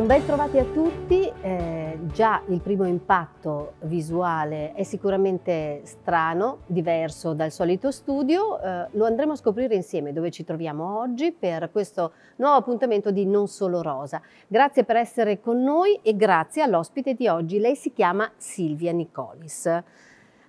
Un bel trovati a tutti, eh, già il primo impatto visuale è sicuramente strano, diverso dal solito studio, eh, lo andremo a scoprire insieme dove ci troviamo oggi per questo nuovo appuntamento di Non Solo Rosa. Grazie per essere con noi e grazie all'ospite di oggi, lei si chiama Silvia Nicolis.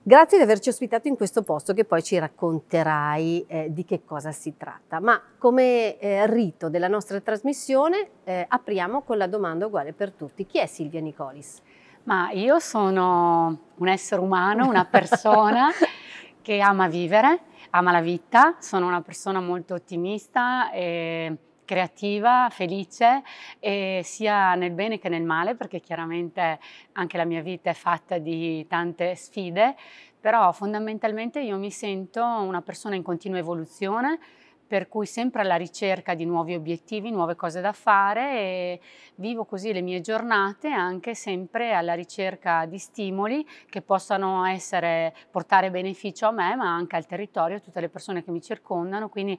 Grazie di averci ospitato in questo posto che poi ci racconterai eh, di che cosa si tratta. Ma come eh, rito della nostra trasmissione eh, apriamo con la domanda uguale per tutti. Chi è Silvia Nicolis? Ma io sono un essere umano, una persona che ama vivere, ama la vita, sono una persona molto ottimista e creativa, felice, sia nel bene che nel male, perché chiaramente anche la mia vita è fatta di tante sfide, però fondamentalmente io mi sento una persona in continua evoluzione, per cui sempre alla ricerca di nuovi obiettivi, nuove cose da fare e vivo così le mie giornate anche sempre alla ricerca di stimoli che possano essere, portare beneficio a me ma anche al territorio, a tutte le persone che mi circondano, quindi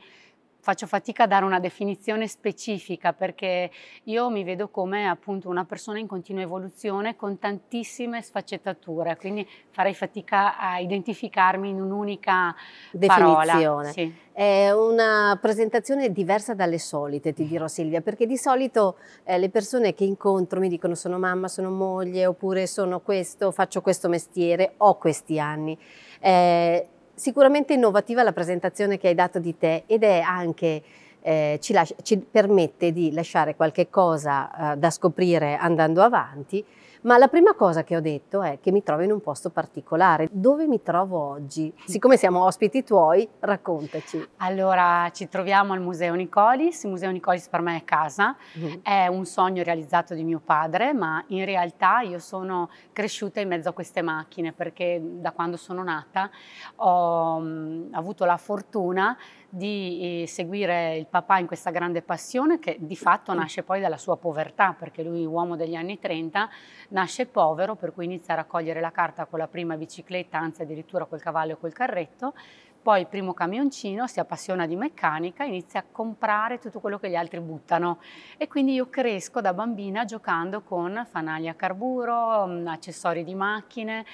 faccio fatica a dare una definizione specifica perché io mi vedo come appunto una persona in continua evoluzione con tantissime sfaccettature, quindi farei fatica a identificarmi in un'unica definizione. Sì. È una presentazione diversa dalle solite, ti dirò Silvia, perché di solito eh, le persone che incontro mi dicono sono mamma, sono moglie oppure sono questo, faccio questo mestiere, ho questi anni. Eh, sicuramente innovativa la presentazione che hai dato di te ed è anche eh, ci, lascia, ci, permette di lasciare qualche cosa eh, da scoprire andando avanti ma la prima cosa che ho detto è che mi trovo in un posto particolare. Dove mi trovo oggi? Siccome siamo ospiti tuoi, raccontaci. Allora, ci troviamo al Museo Nicolis. Il Museo Nicolis per me è casa. Mm -hmm. È un sogno realizzato di mio padre, ma in realtà io sono cresciuta in mezzo a queste macchine perché da quando sono nata ho mm, avuto la fortuna di eh, seguire il papà in questa grande passione che di fatto nasce poi dalla sua povertà, perché lui, uomo degli anni 30, nasce povero, per cui inizia a raccogliere la carta con la prima bicicletta, anzi addirittura col cavallo e col carretto, poi primo camioncino, si appassiona di meccanica, inizia a comprare tutto quello che gli altri buttano e quindi io cresco da bambina giocando con fanali a carburo, mm, accessori di macchine,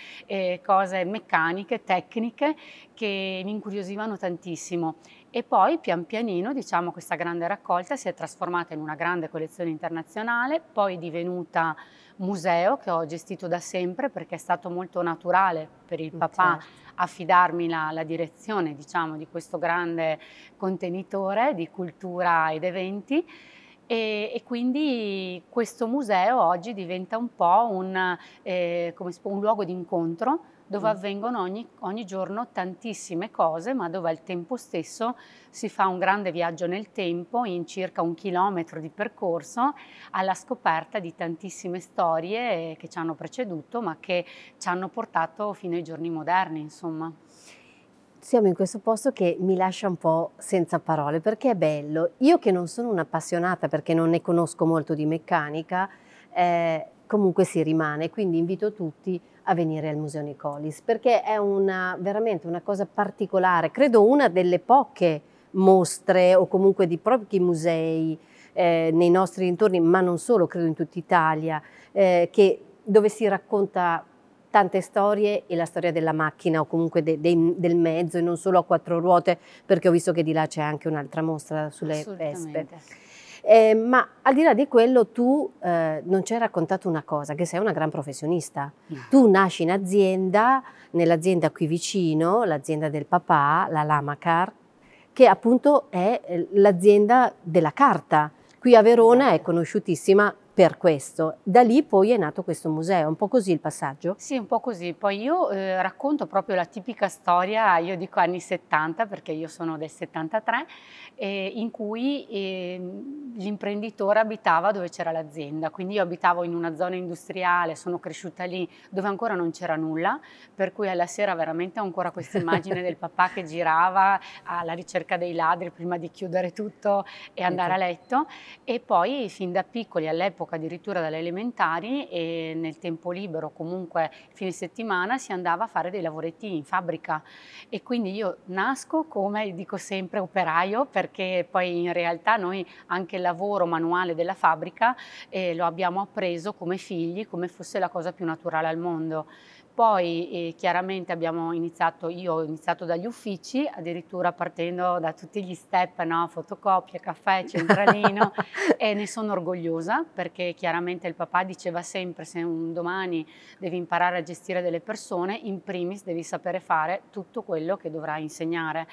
cose meccaniche, tecniche che mi incuriosivano tantissimo e poi pian pianino diciamo, questa grande raccolta si è trasformata in una grande collezione internazionale, poi divenuta museo che ho gestito da sempre perché è stato molto naturale per il mm, papà certo. affidarmi la, la direzione diciamo, di questo grande contenitore di cultura ed eventi. E, e, quindi questo museo oggi diventa un po' un, eh, un luogo di incontro dove mm. avvengono ogni, ogni giorno tantissime cose, ma dove al tempo stesso si fa un grande viaggio nel tempo in circa un chilometro di percorso alla scoperta di tantissime storie che ci hanno preceduto, ma che ci hanno portato fino ai giorni moderni, insomma siamo in questo posto che mi lascia un po' senza parole perché è bello. Io che non sono un'appassionata perché non ne conosco molto di meccanica, eh, comunque si rimane, quindi invito tutti a venire al Museo Nicolis perché è una, veramente una cosa particolare, credo una delle poche mostre o comunque di pochi musei eh, nei nostri intorni, ma non solo, credo in tutta Italia, eh, che, dove si racconta tante storie e la storia della macchina o comunque de, de, del mezzo e non solo a quattro ruote, perché ho visto che di là c'è anche un'altra mostra sulle vespe. Eh, ma al di là di quello tu eh, non ci hai raccontato una cosa, che sei una gran professionista. No. Tu nasci in azienda, nell'azienda qui vicino, l'azienda del papà, la Lamacar, che appunto è eh, l'azienda della carta. Qui a Verona esatto. è conosciutissima per questo. Da lì poi è nato questo museo, un po' così il passaggio? Sì, un po' così. Poi io eh, racconto proprio la tipica storia, io dico anni 70 perché io sono del 73, eh, in cui eh, l'imprenditore abitava dove c'era l'azienda, quindi io abitavo in una zona industriale, sono cresciuta lì dove ancora non c'era nulla, per cui alla sera veramente ho ancora questa immagine del papà che girava alla ricerca dei ladri prima di chiudere tutto e andare a ecco. letto e poi fin da piccoli all'epoca all'epoca addirittura dalle elementari e nel tempo libero, comunque fine settimana, si andava a fare dei lavoretti in fabbrica e quindi io nasco come dico sempre operaio perché poi in realtà noi anche il lavoro manuale della fabbrica eh, lo abbiamo appreso come figli, come fosse la cosa più naturale al mondo. Poi eh, chiaramente abbiamo iniziato, io ho iniziato dagli uffici, addirittura partendo da tutti gli step, no? fotocopia, caffè, centralino e ne sono orgogliosa perché chiaramente il papà diceva sempre se un domani devi imparare a gestire delle persone, in primis devi sapere fare tutto quello che dovrai insegnare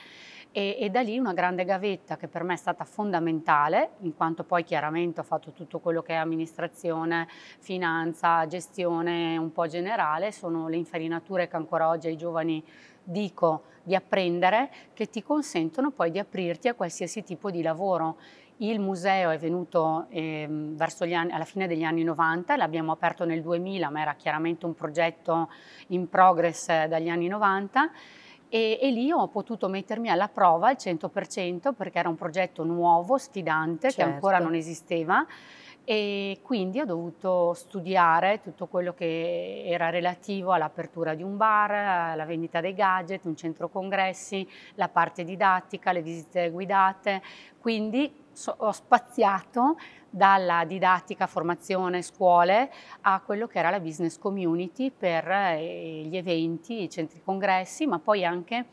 e, e, da lì una grande gavetta che per me è stata fondamentale, in quanto poi chiaramente ho fatto tutto quello che è amministrazione, finanza, gestione un po' generale, sono le infarinature che ancora oggi ai giovani dico di apprendere, che ti consentono poi di aprirti a qualsiasi tipo di lavoro. Il museo è venuto eh, anni, alla fine degli anni 90, l'abbiamo aperto nel 2000, ma era chiaramente un progetto in progress eh, dagli anni 90 e, e, lì ho potuto mettermi alla prova al 100% perché era un progetto nuovo, sfidante, certo. che ancora certo. non esisteva e quindi ho dovuto studiare tutto quello che era relativo all'apertura di un bar, alla vendita dei gadget, un centro congressi, la parte didattica, le visite guidate, quindi so, ho spaziato dalla didattica, formazione, scuole a quello che era la business community per eh, gli eventi, i centri congressi, ma poi anche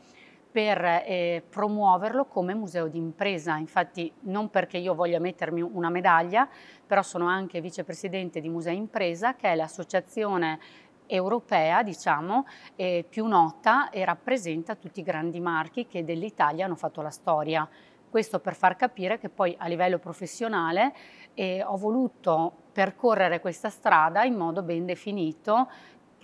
per eh, promuoverlo come museo d'impresa. Infatti non perché io voglia mettermi una medaglia, però sono anche vicepresidente di Musei Impresa, che è l'associazione europea, diciamo, eh, più nota e rappresenta tutti i grandi marchi che dell'Italia hanno fatto la storia. Questo per far capire che poi a livello professionale eh, ho voluto percorrere questa strada in modo ben definito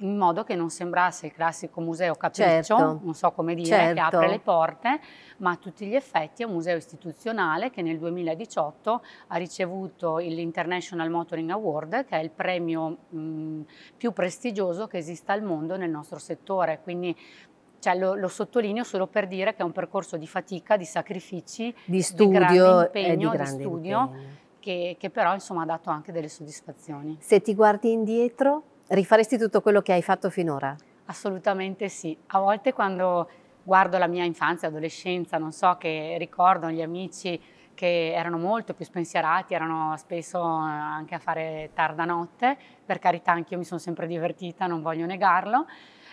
in modo che non sembrasse il classico museo capriccio, certo, non so come dire, certo. che apre le porte, ma a tutti gli effetti è un museo istituzionale che nel 2018 ha ricevuto l'International Motoring Award, che è il premio mh, mm, più prestigioso che esista al mondo nel nostro settore, quindi cioè, lo, lo, sottolineo solo per dire che è un percorso di fatica, di sacrifici, di studio, di grande impegno, di, grande di studio, impegno. Che, che, però insomma, ha dato anche delle soddisfazioni. Se ti guardi indietro, rifaresti tutto quello che hai fatto finora? Assolutamente sì. A volte quando guardo la mia infanzia, adolescenza, non so, che ricordo gli amici che erano molto più spensierati, erano spesso eh, anche a fare tarda notte, per carità anch'io mi sono sempre divertita, non voglio negarlo,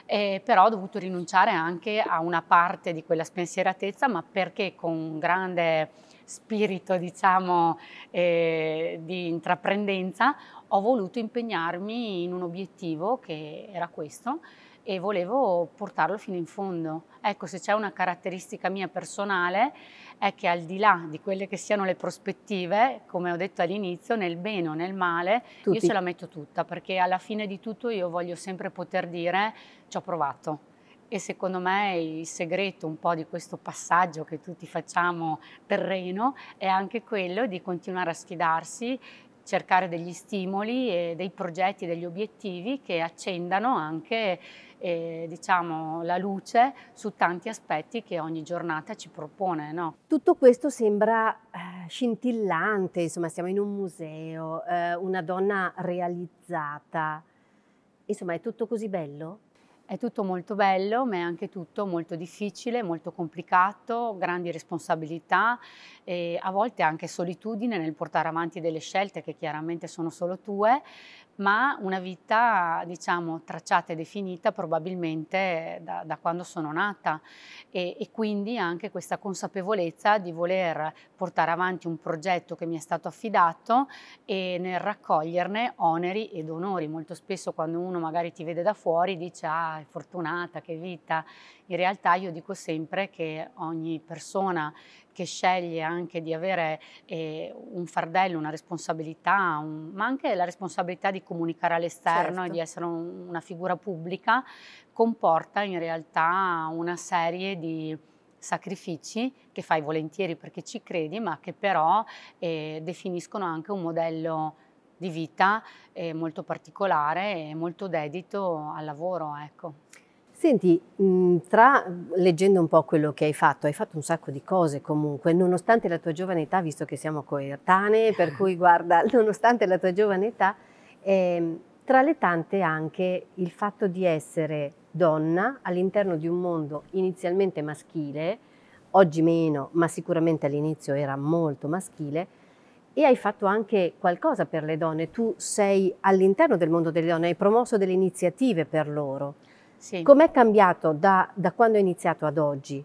eh, però ho dovuto rinunciare anche a una parte di quella spensieratezza, ma perché con grande spirito diciamo eh, di intraprendenza ho voluto impegnarmi in un obiettivo che era questo e volevo portarlo fino in fondo. Ecco, se c'è una caratteristica mia personale è che al di là di quelle che siano le prospettive, come ho detto all'inizio, nel bene o nel male, Tutti. io ce la metto tutta, perché alla fine di tutto io voglio sempre poter dire ci ho provato. E secondo me il segreto un po' di questo passaggio che tutti facciamo terreno è anche quello di continuare a sfidarsi, cercare degli stimoli e dei progetti, degli obiettivi che accendano anche eh, diciamo, la luce su tanti aspetti che ogni giornata ci propone. No? Tutto questo sembra eh, scintillante, insomma siamo in un museo, eh, una donna realizzata, insomma è tutto così bello? È tutto molto bello, ma è anche tutto molto difficile, molto complicato, grandi responsabilità e a volte anche solitudine nel portare avanti delle scelte che chiaramente sono solo tue, ma una vita diciamo tracciata e definita probabilmente da, da quando sono nata e, e, quindi anche questa consapevolezza di voler portare avanti un progetto che mi è stato affidato e nel raccoglierne oneri ed onori. Molto spesso quando uno magari ti vede da fuori dice ah è fortunata, che vita, in realtà io dico sempre che ogni persona che sceglie anche di avere eh, un fardello, una responsabilità, un, ma anche la responsabilità di comunicare all'esterno certo. e di certo. essere un, una figura pubblica, comporta in realtà una serie di sacrifici che fai volentieri perché ci credi, ma che però eh, definiscono anche un modello di vita eh, molto particolare e molto dedito al lavoro. Ecco. Senti, mm, tra, leggendo un po' quello che hai fatto, hai fatto un sacco di cose comunque, nonostante la tua giovane età, visto che siamo coetanee, per cui guarda, nonostante la tua giovane età, eh, tra le tante anche il fatto di essere donna all'interno di un mondo inizialmente maschile, oggi meno, ma sicuramente all'inizio era molto maschile, e hai fatto anche qualcosa per le donne. Tu sei all'interno del mondo delle donne, hai promosso delle iniziative per loro. Sì. Com'è cambiato da, da quando hai iniziato ad oggi?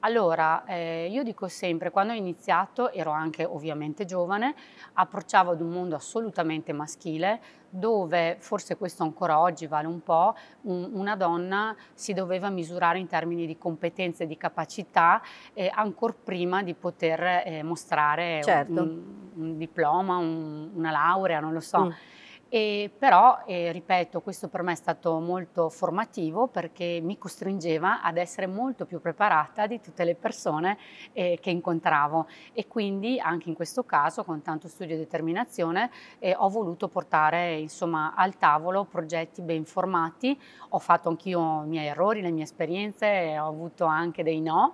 Allora, eh, io dico sempre, quando ho iniziato, ero anche ovviamente giovane, approcciavo ad un mondo assolutamente maschile, dove forse questo ancora oggi vale un po', un, una donna si doveva misurare in termini di competenze, di capacità, eh, ancora prima di poter eh, mostrare certo. un, un, diploma, un, una laurea, non lo so. Mm. E però, eh, ripeto, questo per me è stato molto formativo perché mi costringeva ad essere molto più preparata di tutte le persone eh, che incontravo e quindi anche in questo caso, con tanto studio e determinazione, eh, ho voluto portare insomma, al tavolo progetti ben formati. Ho fatto anch'io i miei errori, le mie esperienze, ho avuto anche dei no,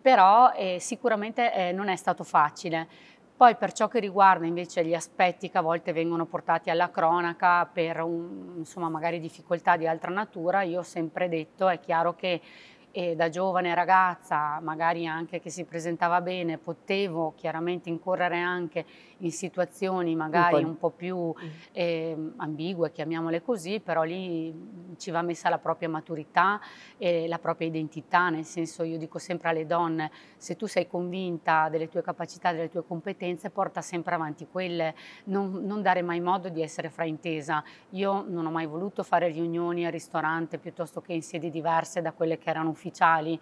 però eh, sicuramente eh, non è stato facile poi per ciò che riguarda invece gli aspetti che a volte vengono portati alla cronaca per un, insomma magari difficoltà di altra natura, io ho sempre detto è chiaro che e eh, da giovane ragazza, magari anche che si presentava bene, potevo chiaramente incorrere anche in situazioni magari un po', un po più eh, ambigue, chiamiamole così, però lì ci va messa la propria maturità e la propria identità, nel senso io dico sempre alle donne, se tu sei convinta delle tue capacità, delle tue competenze, porta sempre avanti quelle, non, non dare mai modo di essere fraintesa. Io non ho mai voluto fare riunioni al ristorante piuttosto che in sedi diverse da quelle che erano ufficiali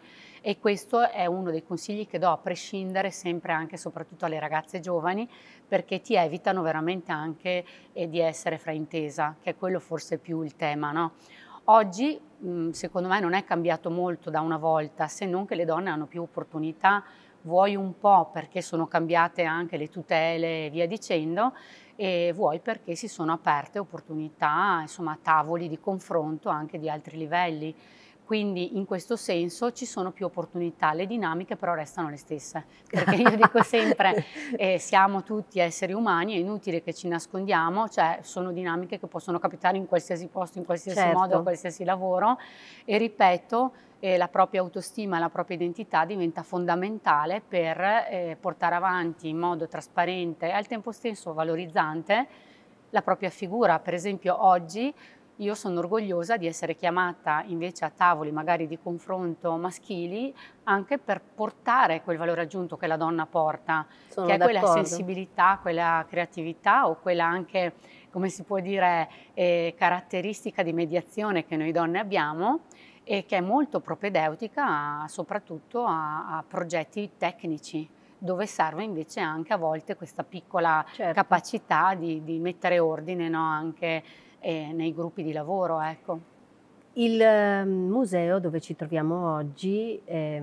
e questo è uno dei consigli che do a prescindere sempre anche e soprattutto alle ragazze giovani perché ti evitano veramente anche eh, di essere fraintesa, che è quello forse più il tema, no? Oggi mm, secondo me non è cambiato molto da una volta, se non che le donne hanno più opportunità, vuoi un po' perché sono cambiate anche le tutele e via dicendo, e vuoi perché si sono aperte opportunità, insomma tavoli di confronto anche di altri livelli. Quindi in questo senso ci sono più opportunità, le dinamiche però restano le stesse, perché io dico sempre eh, siamo tutti esseri umani, è inutile che ci nascondiamo, cioè sono dinamiche che possono capitare in qualsiasi posto, in qualsiasi certo. modo, in qualsiasi lavoro e ripeto eh, la propria autostima, la propria identità diventa fondamentale per eh, portare avanti in modo trasparente e al tempo stesso valorizzante la propria figura. Per esempio oggi io sono orgogliosa di essere chiamata invece a tavoli magari di confronto maschili anche per portare quel valore aggiunto che la donna porta, sono che è quella sensibilità, quella creatività o quella anche, come si può dire, eh, caratteristica di mediazione che noi donne abbiamo e che è molto propedeutica a, soprattutto a, a progetti tecnici dove serve invece anche a volte questa piccola certo. capacità di, di, mettere ordine no? anche e nei gruppi di lavoro. Ecco. Il ehm, museo dove ci troviamo oggi eh,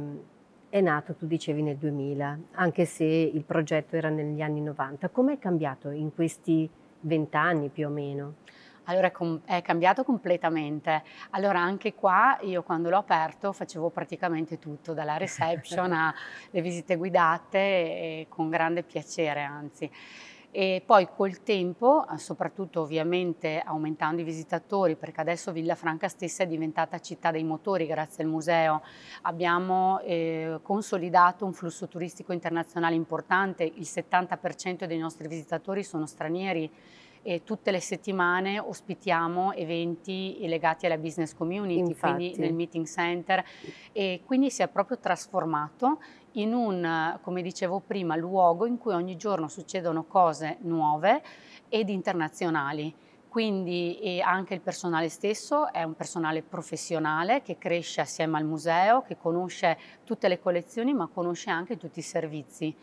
è nato, tu dicevi, nel 2000, anche se il progetto era negli anni 90. Com'è cambiato in questi vent'anni più o meno? Allora è cambiato completamente. Allora anche qua io quando l'ho aperto facevo praticamente tutto, dalla reception alle visite guidate e con grande piacere anzi e poi col tempo, eh, soprattutto ovviamente aumentando i visitatori, perché adesso Villafranca stessa è diventata città dei motori grazie al museo, abbiamo eh, consolidato un flusso turistico internazionale importante, il 70% dei nostri visitatori sono stranieri, e tutte le settimane ospitiamo eventi legati alla business community, Infatti. quindi nel meeting center e quindi si è proprio trasformato in un, come dicevo prima, luogo in cui ogni giorno succedono cose nuove ed internazionali quindi anche il personale stesso è un personale professionale che cresce assieme al museo, che conosce tutte le collezioni ma conosce anche tutti i servizi.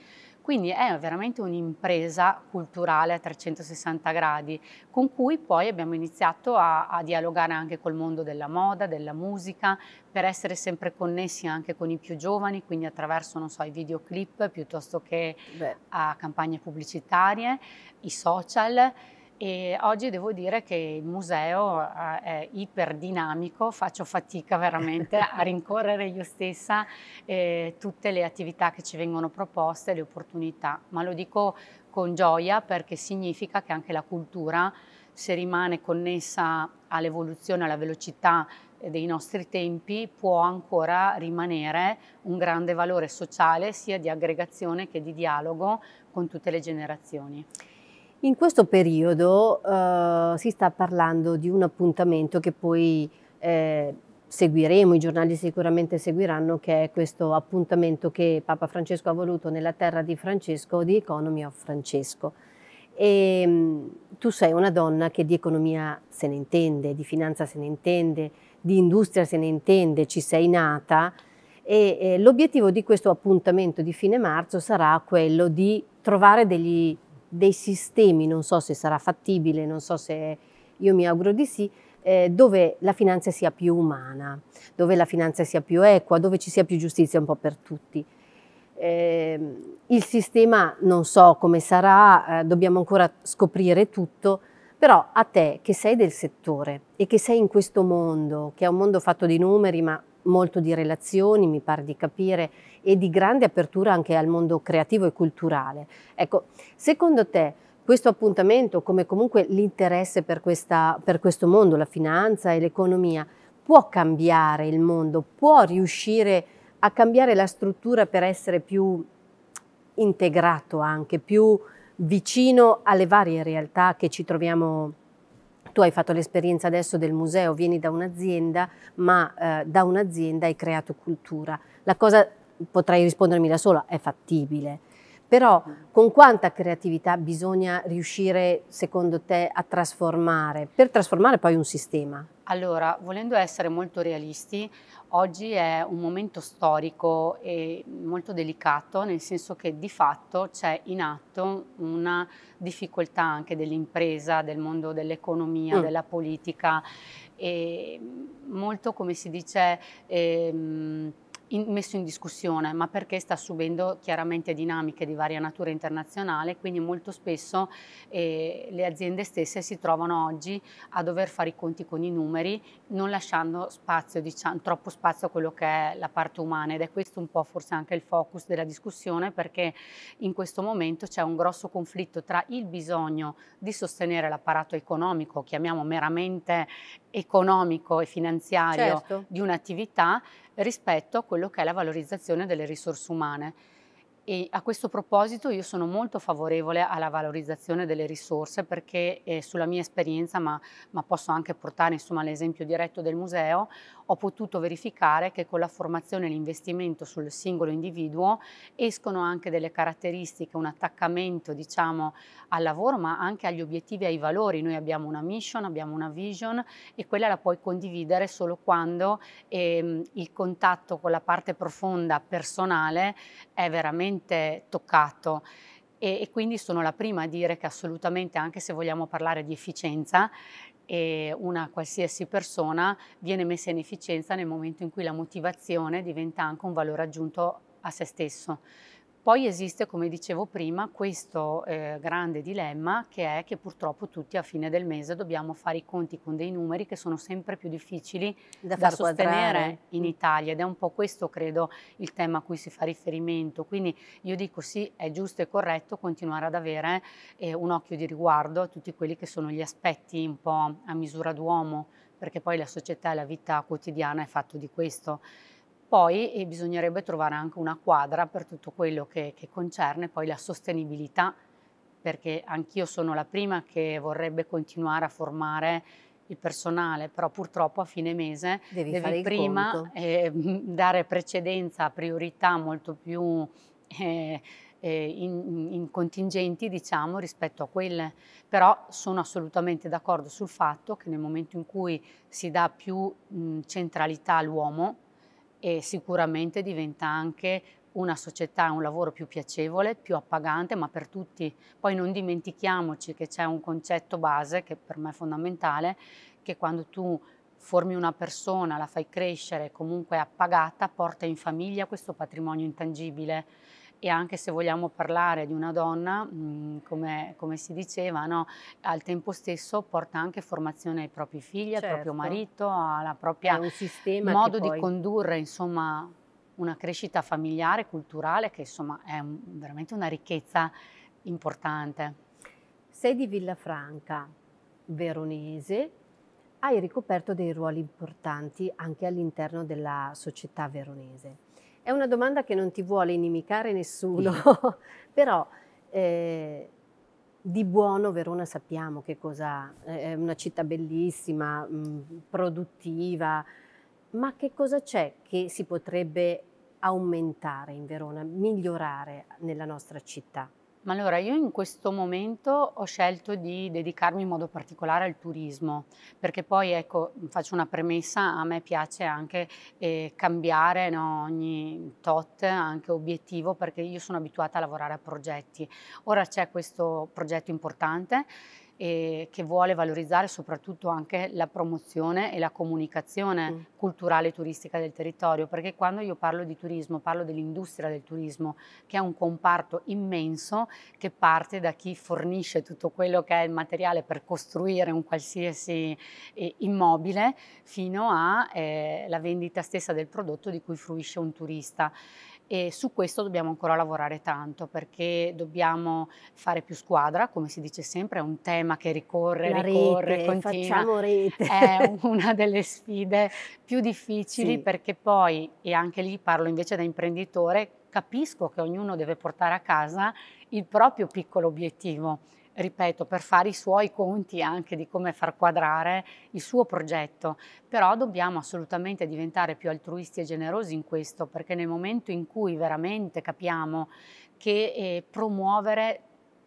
Quindi è veramente un'impresa culturale a 360 gradi con cui poi abbiamo iniziato a, a, dialogare anche col mondo della moda, della musica, per essere sempre connessi anche con i più giovani, quindi attraverso, non so, i videoclip piuttosto che Beh. a campagne pubblicitarie, i social. E oggi devo dire che il museo eh, è iperdinamico, faccio fatica veramente a rincorrere io stessa eh, tutte le attività che ci vengono proposte, le opportunità, ma lo dico con gioia perché significa che anche la cultura, se rimane connessa all'evoluzione, alla velocità eh, dei nostri tempi, può ancora rimanere un grande valore sociale sia di aggregazione che di dialogo con tutte le generazioni. In questo periodo eh, si sta parlando di un appuntamento che poi eh, seguiremo, i giornali sicuramente seguiranno, che è questo appuntamento che Papa Francesco ha voluto nella terra di Francesco, di Economy of Francesco. E, ehm, tu sei una donna che di economia se ne intende, di finanza se ne intende, di industria se ne intende, ci sei nata e eh, l'obiettivo di questo appuntamento di fine marzo sarà quello di trovare degli dei sistemi, non so se sarà fattibile, non so se io mi auguro di sì, eh, dove la finanza sia più umana, dove la finanza sia più equa, dove ci sia più giustizia un po' per tutti. Eh, il sistema non so come sarà, eh, dobbiamo ancora scoprire tutto, però a te che sei del settore e che sei in questo mondo, che è un mondo fatto di numeri ma molto di relazioni, mi pare di capire, e di grande apertura anche al mondo creativo e culturale. Ecco, secondo te questo appuntamento, come comunque l'interesse per, questa, per questo mondo, la finanza e l'economia, può cambiare il mondo, può riuscire a cambiare la struttura per essere più integrato anche, più vicino alle varie realtà che ci troviamo. Tu hai fatto l'esperienza adesso del museo, vieni da un'azienda, ma eh, da un'azienda hai creato cultura. La cosa potrei rispondermi da sola, è fattibile. Però con quanta creatività bisogna riuscire, secondo te, a trasformare, per trasformare poi un sistema? Allora, volendo essere molto realisti, oggi è un momento storico e molto delicato, nel senso che di fatto c'è in atto una difficoltà anche dell'impresa, del mondo dell'economia, mm. della politica, e molto, come si dice, eh, in, messo in discussione, ma perché sta subendo chiaramente dinamiche di varia natura internazionale, quindi molto spesso eh, le aziende stesse si trovano oggi a dover fare i conti con i numeri, non lasciando spazio, diciamo, troppo spazio a quello che è la parte umana ed è questo un po' forse anche il focus della discussione perché in questo momento c'è un grosso conflitto tra il bisogno di sostenere l'apparato economico, chiamiamo meramente economico e finanziario certo. di un'attività rispetto a quello che è la valorizzazione delle risorse umane. E a questo proposito io sono molto favorevole alla valorizzazione delle risorse perché eh, sulla mia esperienza, ma, ma posso anche portare l'esempio diretto del museo, ho potuto verificare che con la formazione e l'investimento sul singolo individuo escono anche delle caratteristiche, un attaccamento diciamo al lavoro ma anche agli obiettivi e ai valori. Noi abbiamo una mission, abbiamo una vision e quella la puoi condividere solo quando ehm, il contatto con la parte profonda personale è veramente toccato e, e quindi sono la prima a dire che assolutamente, anche se vogliamo parlare di efficienza, e una qualsiasi persona viene messa in efficienza nel momento in cui la motivazione diventa anche un valore aggiunto a se stesso. Poi esiste, come dicevo prima, questo eh, grande dilemma che è che purtroppo tutti a fine del mese dobbiamo fare i conti con dei numeri che sono sempre più difficili da, da sostenere quadrare. in mm. Italia ed è un po' questo, credo, il tema a cui si fa riferimento. Quindi io dico sì, è giusto e corretto continuare ad avere eh, un occhio di riguardo a tutti quelli che sono gli aspetti un po' a misura d'uomo, perché poi la società e la vita quotidiana è fatto di questo poi eh, bisognerebbe trovare anche una quadra per tutto quello che, che concerne poi la sostenibilità, perché anch'io sono la prima che vorrebbe continuare a formare il personale, però purtroppo a fine mese devi, devi prima eh, dare precedenza, a priorità molto più eh, eh, in, in, contingenti diciamo rispetto a quelle, però sono assolutamente d'accordo sul fatto che nel momento in cui si dà più mh, centralità all'uomo, e sicuramente diventa anche una società, un lavoro più piacevole, più appagante, ma per tutti. Poi non dimentichiamoci che c'è un concetto base, che per me è fondamentale, che quando tu formi una persona, la fai crescere, comunque appagata, porta in famiglia questo patrimonio intangibile e anche se vogliamo parlare di una donna, mm, come, come, si diceva, no? al tempo stesso porta anche formazione ai propri figli, certo. al proprio certo. marito, al proprio modo poi... di condurre, insomma, una crescita familiare, culturale, che insomma è un, veramente una ricchezza importante. Sei di Villafranca, veronese, hai ricoperto dei ruoli importanti anche all'interno della società veronese. È una domanda che non ti vuole inimicare nessuno, però eh, di buono Verona sappiamo che cosa ha, eh, è una città bellissima, mh, mm, produttiva, ma che cosa c'è che si potrebbe aumentare in Verona, migliorare nella nostra città? Ma allora io in questo momento ho scelto di dedicarmi in modo particolare al turismo, perché poi ecco, faccio una premessa, a me piace anche eh, cambiare no, ogni tot, anche obiettivo, perché io sono abituata a lavorare a progetti. Ora c'è questo progetto importante e che vuole valorizzare soprattutto anche la promozione e la comunicazione mm. culturale e turistica del territorio, perché quando io parlo di turismo parlo dell'industria del turismo, che è un comparto immenso che parte da chi fornisce tutto quello che è il materiale per costruire un qualsiasi eh, immobile fino alla eh, vendita stessa del prodotto di cui fruisce un turista e su questo dobbiamo ancora lavorare tanto perché dobbiamo fare più squadra, come si dice sempre, è un tema che ricorre, La ricorre, rete, continua. Rete. È una delle sfide più difficili sì. perché poi, e anche lì parlo invece da imprenditore, capisco che ognuno deve portare a casa il proprio piccolo obiettivo ripeto, per fare i suoi conti anche di come far quadrare il suo progetto, però dobbiamo assolutamente diventare più altruisti e generosi in questo, perché nel momento in cui veramente capiamo che eh, promuovere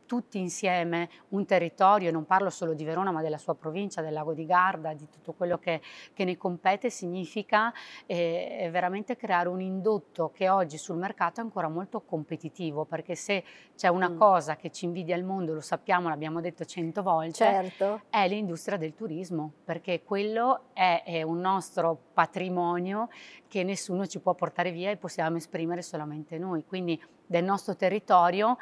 tutti insieme un territorio, e non parlo solo di Verona ma della sua provincia, del lago di Garda, di tutto quello che, che ne compete, significa eh, veramente creare un indotto che oggi sul mercato è ancora molto competitivo, perché se c'è una mm. cosa che ci invidia il mondo, lo sappiamo, l'abbiamo detto cento volte, certo. è l'industria del turismo, perché quello è, è un nostro patrimonio che nessuno ci può portare via e possiamo esprimere solamente noi. Quindi del nostro territorio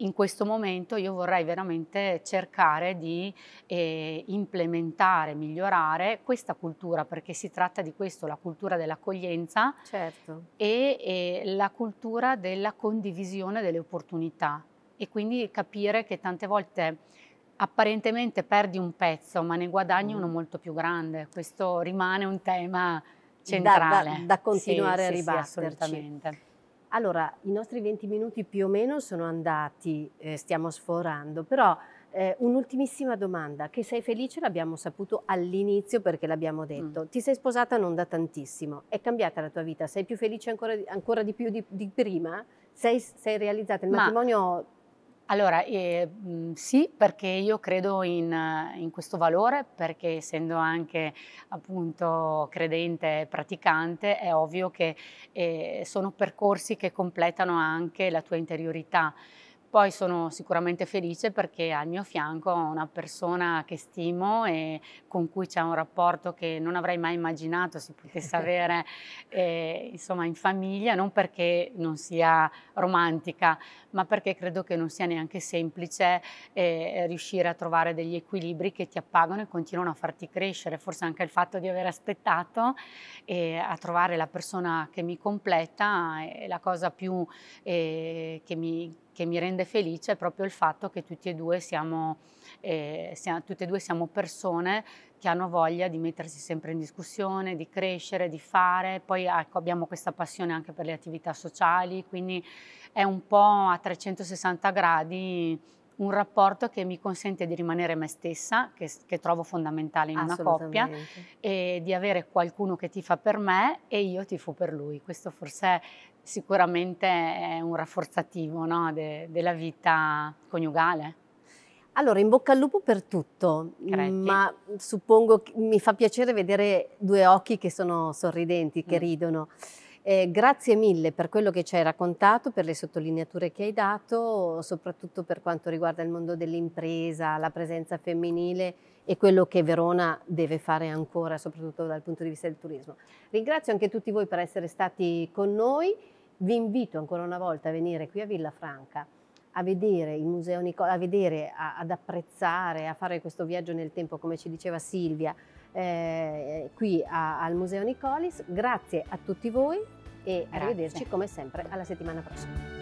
in questo momento io vorrei veramente cercare di eh, implementare, migliorare questa cultura, perché si tratta di questo, la cultura dell'accoglienza certo. e eh, la cultura della condivisione delle opportunità e quindi capire che tante volte apparentemente perdi un pezzo, ma ne guadagni mm. uno molto più grande. Questo rimane un tema centrale. Da, da, da continuare sì, a sì, ribatterci. Sì, assolutamente. Allora, i nostri 20 minuti più o meno sono andati, eh, stiamo sforando, però eh, un'ultimissima domanda, che sei felice l'abbiamo saputo all'inizio perché l'abbiamo mm. detto, mm. ti sei sposata non da tantissimo, è cambiata la tua vita, sei più felice ancora, ancora di più di, di prima? Sei, sei realizzata, il Ma... matrimonio allora, eh, sì, perché io credo in, eh, in, questo valore, perché essendo anche appunto credente e praticante, è ovvio che eh, sono percorsi che completano anche la tua interiorità. Poi sono sicuramente felice perché al mio fianco ho una persona che stimo e con cui c'è un rapporto che non avrei mai immaginato si potesse avere eh, insomma, in famiglia, non perché non sia romantica, ma perché credo che non sia neanche semplice eh, riuscire a trovare degli equilibri che ti appagano e continuano a farti crescere. Forse anche il fatto di aver aspettato eh, a trovare la persona che mi completa è la cosa più eh, che mi che mi rende felice è proprio il fatto che tutti e due siamo, eh, siamo, tutte e due siamo persone che hanno voglia di mettersi sempre in discussione, di crescere, di fare. Poi ecco, abbiamo questa passione anche per le attività sociali, quindi è un po' a 360 gradi un rapporto che mi consente di rimanere me stessa, che, che trovo fondamentale in una coppia, e di avere qualcuno che ti fa per me e io ti fo per lui. Questo forse sicuramente è un rafforzativo no? De, della vita coniugale. Allora, in bocca al lupo per tutto, Cretti. ma suppongo che mi fa piacere vedere due occhi che sono sorridenti, che mm. ridono. Eh, grazie mille per quello che ci hai raccontato, per le sottolineature che hai dato, soprattutto per quanto riguarda il mondo dell'impresa, la presenza femminile e quello che Verona deve fare ancora, soprattutto dal punto di vista del turismo. Ringrazio anche tutti voi per essere stati con noi, vi invito ancora una volta a venire qui a Villa Franca a vedere il Museo Nicola, a vedere, a, ad apprezzare, a fare questo viaggio nel tempo, come ci diceva Silvia, eh, qui a, al Museo Nicolis. Grazie a tutti voi e Grazie. arrivederci come sempre alla settimana prossima.